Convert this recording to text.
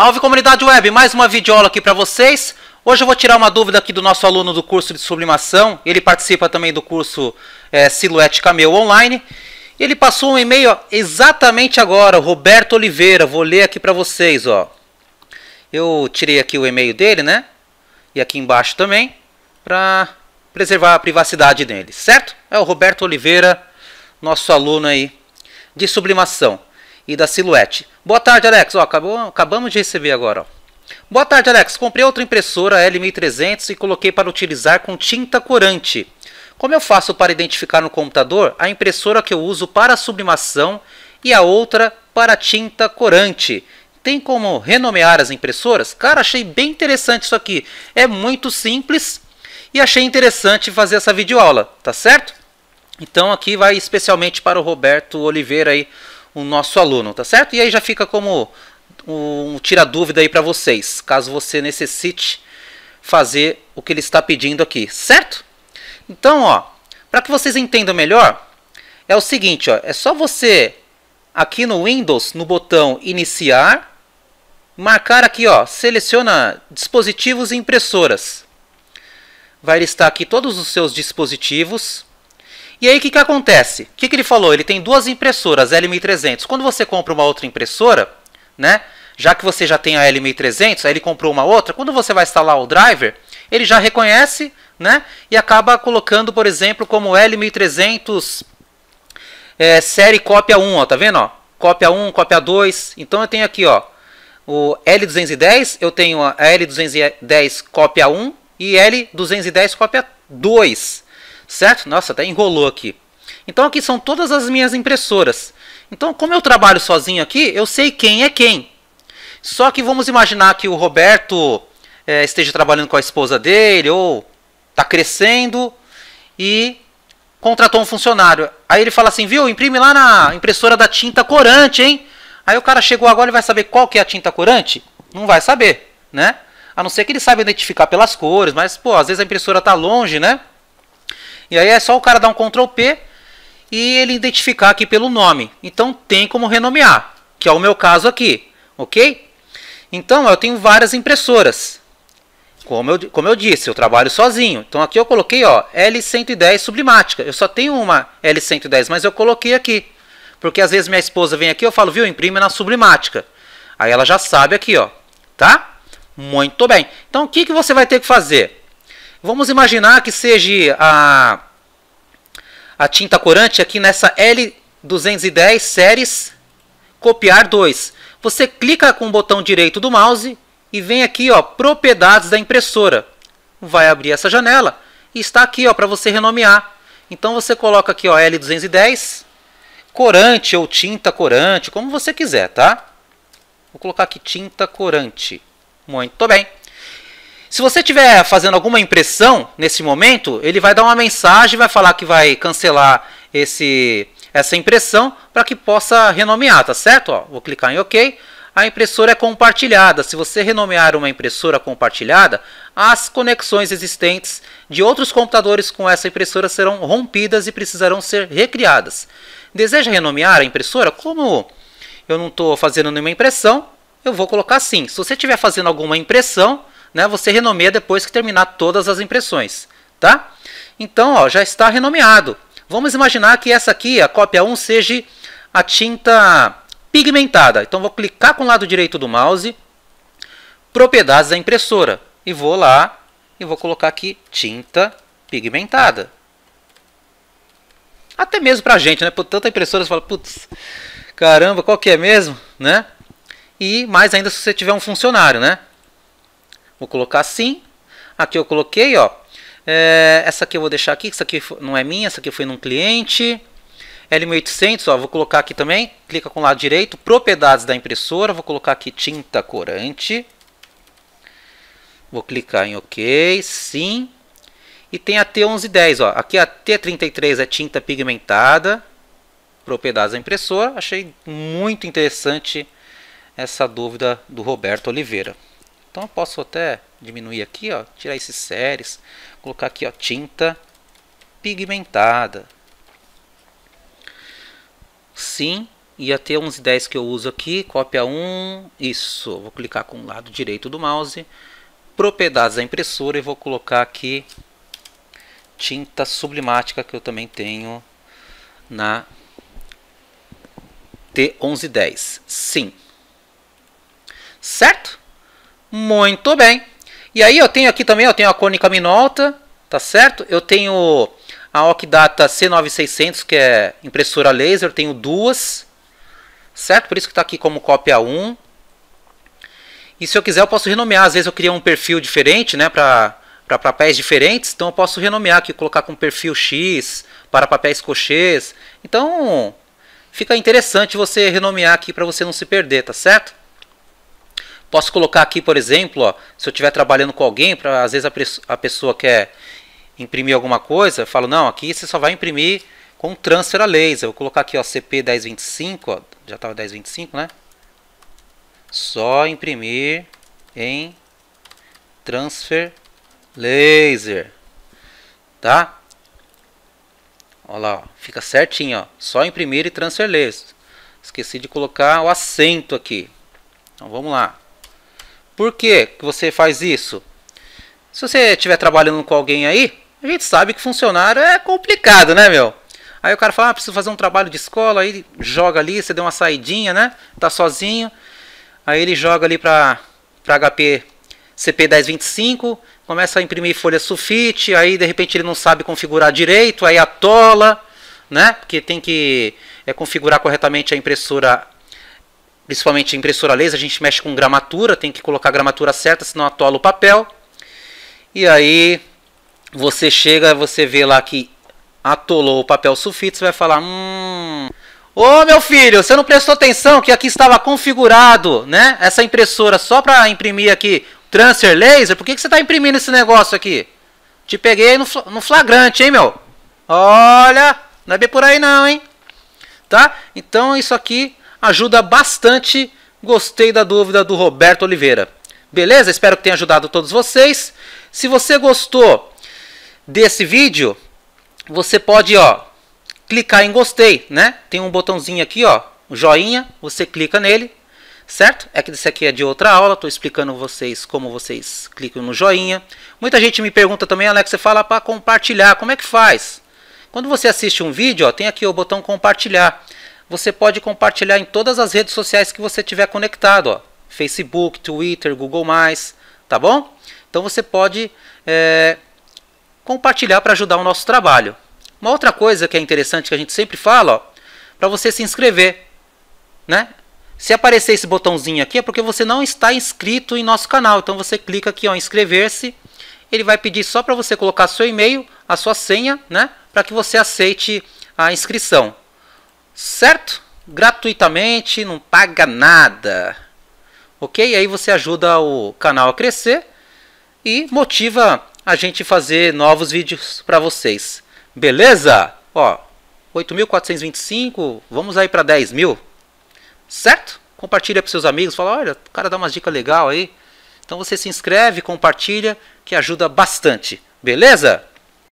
Salve comunidade web, mais uma videoaula aqui para vocês. Hoje eu vou tirar uma dúvida aqui do nosso aluno do curso de sublimação. Ele participa também do curso é, Siluética Online. Ele passou um e-mail exatamente agora, Roberto Oliveira. Vou ler aqui para vocês, ó. Eu tirei aqui o e-mail dele, né? E aqui embaixo também, para preservar a privacidade dele, certo? É o Roberto Oliveira, nosso aluno aí de sublimação e da Silhouette. Boa tarde, Alex. Ó, acabou, acabamos de receber agora. Ó. Boa tarde, Alex. Comprei outra impressora L1300 e coloquei para utilizar com tinta corante. Como eu faço para identificar no computador a impressora que eu uso para sublimação e a outra para tinta corante? Tem como renomear as impressoras? Cara, achei bem interessante isso aqui. É muito simples e achei interessante fazer essa videoaula, tá certo? Então aqui vai especialmente para o Roberto Oliveira aí, o nosso aluno, tá certo? E aí já fica como um tira dúvida aí para vocês, caso você necessite fazer o que ele está pedindo aqui, certo? Então, ó, para que vocês entendam melhor, é o seguinte, ó, é só você aqui no Windows, no botão iniciar, marcar aqui, ó, seleciona dispositivos e impressoras. Vai listar aqui todos os seus dispositivos e aí o que, que acontece? O que, que ele falou? Ele tem duas impressoras L1300. Quando você compra uma outra impressora, né? Já que você já tem a L1300, aí ele comprou uma outra, quando você vai instalar o driver, ele já reconhece, né? E acaba colocando, por exemplo, como L1300 é, série cópia 1, ó, tá vendo, ó? Cópia 1, cópia 2. Então eu tenho aqui, ó, o L210, eu tenho a L210 cópia 1 e L210 cópia 2 certo? Nossa, até enrolou aqui. Então aqui são todas as minhas impressoras. Então, como eu trabalho sozinho aqui, eu sei quem é quem. Só que vamos imaginar que o Roberto é, esteja trabalhando com a esposa dele ou está crescendo e contratou um funcionário. Aí ele fala assim, viu, imprime lá na impressora da tinta corante, hein? Aí o cara chegou agora e vai saber qual que é a tinta corante? Não vai saber, né? A não ser que ele saiba identificar pelas cores, mas, pô, às vezes a impressora está longe, né? E aí é só o cara dar um Ctrl P e ele identificar aqui pelo nome. Então tem como renomear, que é o meu caso aqui, ok? Então eu tenho várias impressoras. Como eu, como eu disse, eu trabalho sozinho. Então aqui eu coloquei ó, L110 sublimática. Eu só tenho uma L110, mas eu coloquei aqui. Porque às vezes minha esposa vem aqui eu falo, viu, imprime na sublimática. Aí ela já sabe aqui, ó, tá? Muito bem. Então o que, que você vai ter que fazer? Vamos imaginar que seja a, a tinta corante aqui nessa L210 séries copiar 2. Você clica com o botão direito do mouse e vem aqui, ó, propriedades da impressora. Vai abrir essa janela e está aqui, ó, para você renomear. Então você coloca aqui, ó, L210 corante ou tinta corante, como você quiser, tá? Vou colocar aqui tinta corante. Muito bem. Se você estiver fazendo alguma impressão nesse momento, ele vai dar uma mensagem, vai falar que vai cancelar esse, essa impressão para que possa renomear, tá certo? Ó, vou clicar em OK. A impressora é compartilhada. Se você renomear uma impressora compartilhada, as conexões existentes de outros computadores com essa impressora serão rompidas e precisarão ser recriadas. Deseja renomear a impressora? Como eu não estou fazendo nenhuma impressão, eu vou colocar assim. Se você estiver fazendo alguma impressão, né, você renomeia depois que terminar todas as impressões. Tá? Então, ó, já está renomeado. Vamos imaginar que essa aqui, a cópia 1, seja a tinta pigmentada. Então, vou clicar com o lado direito do mouse, propriedades da impressora. E vou lá e vou colocar aqui tinta pigmentada. Até mesmo para a gente, né? Por tanta impressora, você fala, putz, caramba, qual que é mesmo, né? E mais ainda se você tiver um funcionário, né? Vou colocar assim. Aqui eu coloquei, ó. É, essa aqui eu vou deixar aqui, essa aqui não é minha, essa aqui foi num cliente. L1800, ó, vou colocar aqui também. Clica com o lado direito, propriedades da impressora. Vou colocar aqui tinta corante. Vou clicar em OK, sim. E tem a T1110, ó. Aqui a T33 é tinta pigmentada. Propriedades da impressora. Achei muito interessante essa dúvida do Roberto Oliveira. Então eu posso até diminuir aqui, ó, tirar esses séries, colocar aqui ó, tinta pigmentada. Sim, e ter uns 10 que eu uso aqui, cópia 1, isso, vou clicar com o lado direito do mouse, propriedades da impressora e vou colocar aqui tinta sublimática que eu também tenho na T1110, sim. Certo? Muito bem. E aí eu tenho aqui também, eu tenho a Cônica Minolta, tá certo? Eu tenho a Okdata C9600, que é impressora laser, tenho duas, certo? Por isso que está aqui como cópia 1. E se eu quiser eu posso renomear, às vezes eu crio um perfil diferente, né, para para papéis diferentes, então eu posso renomear aqui, colocar com perfil X, para papéis cochês. Então, fica interessante você renomear aqui para você não se perder, tá certo? Posso colocar aqui, por exemplo, ó, se eu estiver trabalhando com alguém, pra, às vezes a, a pessoa quer imprimir alguma coisa, eu falo, não, aqui você só vai imprimir com transfer a laser. Vou colocar aqui ó, CP1025, ó, já estava 1025, né? Só imprimir em transfer laser, tá? Olha lá, ó, fica certinho, ó, só imprimir e transfer laser. Esqueci de colocar o acento aqui. Então vamos lá. Por que, que você faz isso? Se você estiver trabalhando com alguém aí, a gente sabe que funcionário é complicado, né, meu? Aí o cara fala, ah, preciso fazer um trabalho de escola, aí joga ali, você deu uma saidinha, né? Tá sozinho. Aí ele joga ali pra, pra HP CP1025, começa a imprimir folha sulfite, aí de repente ele não sabe configurar direito, aí atola, né? Porque tem que é, configurar corretamente a impressora principalmente impressora laser, a gente mexe com gramatura, tem que colocar a gramatura certa, senão atola o papel. E aí você chega, você vê lá que atolou o papel sulfite, você vai falar: "Hum, ô meu filho, você não prestou atenção que aqui estava configurado, né? Essa impressora só para imprimir aqui transfer laser, por que, que você está imprimindo esse negócio aqui? Te peguei no, no flagrante, hein, meu? Olha, não é bem por aí não, hein? Tá? Então isso aqui ajuda bastante. Gostei da dúvida do Roberto Oliveira. Beleza? Espero que tenha ajudado todos vocês. Se você gostou desse vídeo, você pode ó, clicar em gostei, né? Tem um botãozinho aqui, ó, um joinha, você clica nele, certo? É que esse aqui é de outra aula, estou explicando vocês como vocês clicam no joinha. Muita gente me pergunta também, Alex, você fala para compartilhar, como é que faz? Quando você assiste um vídeo, ó, tem aqui o botão compartilhar você pode compartilhar em todas as redes sociais que você tiver conectado, ó, Facebook, Twitter, Google+, tá bom? Então você pode é, compartilhar para ajudar o nosso trabalho. Uma outra coisa que é interessante que a gente sempre fala, para você se inscrever, né? Se aparecer esse botãozinho aqui é porque você não está inscrito em nosso canal. Então você clica aqui, ó, inscrever-se. Ele vai pedir só para você colocar seu e-mail, a sua senha, né, para que você aceite a inscrição certo? Gratuitamente, não paga nada. Ok? Aí você ajuda o canal a crescer e motiva a gente fazer novos vídeos para vocês. Beleza? Ó, 8.425, vamos aí para 10.000. mil, certo? Compartilha para seus amigos, fala, olha, o cara dá umas dicas legal aí. Então você se inscreve, compartilha, que ajuda bastante. Beleza?